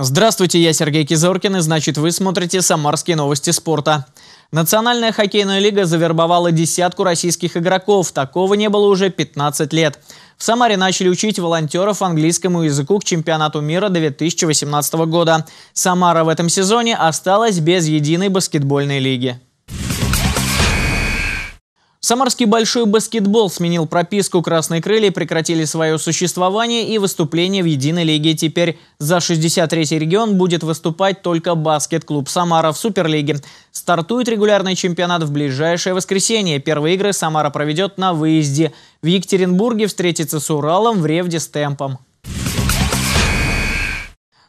Здравствуйте, я Сергей Кизоркин, и значит вы смотрите «Самарские новости спорта». Национальная хоккейная лига завербовала десятку российских игроков. Такого не было уже 15 лет. В Самаре начали учить волонтеров английскому языку к чемпионату мира 2018 года. Самара в этом сезоне осталась без единой баскетбольной лиги. Самарский большой баскетбол сменил прописку «Красные крылья», прекратили свое существование и выступление в единой лиге. Теперь за 63-й регион будет выступать только баскет-клуб «Самара» в Суперлиге. Стартует регулярный чемпионат в ближайшее воскресенье. Первые игры «Самара» проведет на выезде. В Екатеринбурге встретится с «Уралом», в «Ревде» с «Темпом».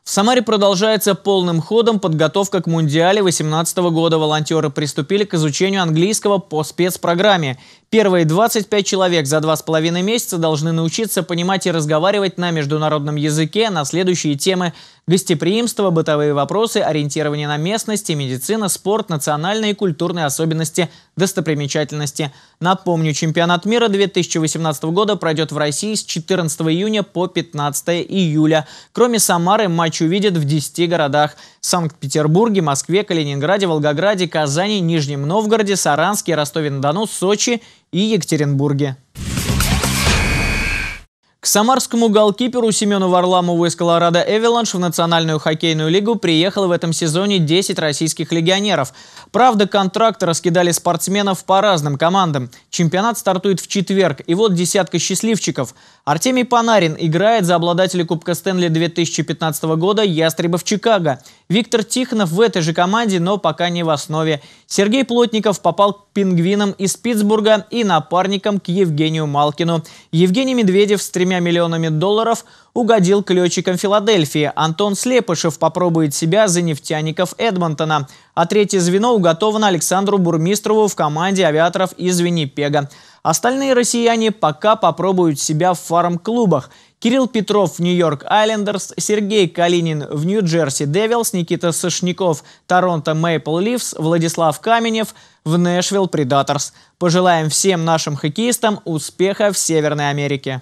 В Самаре продолжается полным ходом подготовка к Мундиале 2018 года. Волонтеры приступили к изучению английского по спецпрограмме. Первые 25 человек за два с половиной месяца должны научиться понимать и разговаривать на международном языке на следующие темы Гостеприимство, бытовые вопросы, ориентирование на местности, медицина, спорт, национальные и культурные особенности, достопримечательности. Напомню, чемпионат мира 2018 года пройдет в России с 14 июня по 15 июля. Кроме Самары, матч увидят в 10 городах. Санкт-Петербурге, Москве, Калининграде, Волгограде, Казани, Нижнем Новгороде, Саранске, Ростове-на-Дону, Сочи и Екатеринбурге. К самарскому голкиперу Семену Варламову из Колорадо Эвеланш в Национальную хоккейную лигу приехало в этом сезоне 10 российских легионеров. Правда, контракт раскидали спортсменов по разным командам. Чемпионат стартует в четверг, и вот десятка счастливчиков. Артемий Панарин играет за обладателя Кубка Стэнли 2015 года Ястреба в Чикаго». Виктор Тихонов в этой же команде, но пока не в основе. Сергей Плотников попал к пингвинам из Питтсбурга и напарником к Евгению Малкину. Евгений Медведев стремится тремя миллионами долларов угодил к летчикам Филадельфии. Антон Слепышев попробует себя за нефтяников Эдмонтона. А третье звено уготовано Александру Бурмистрову в команде авиаторов из Виннипега. Остальные россияне пока попробуют себя в фарм-клубах. Кирилл Петров в Нью-Йорк Айлендерс, Сергей Калинин в Нью-Джерси Девилс, Никита Сошников Торонто Мейпл Ливс, Владислав Каменев в Нэшвилл Предаторс. Пожелаем всем нашим хоккеистам успеха в Северной Америке.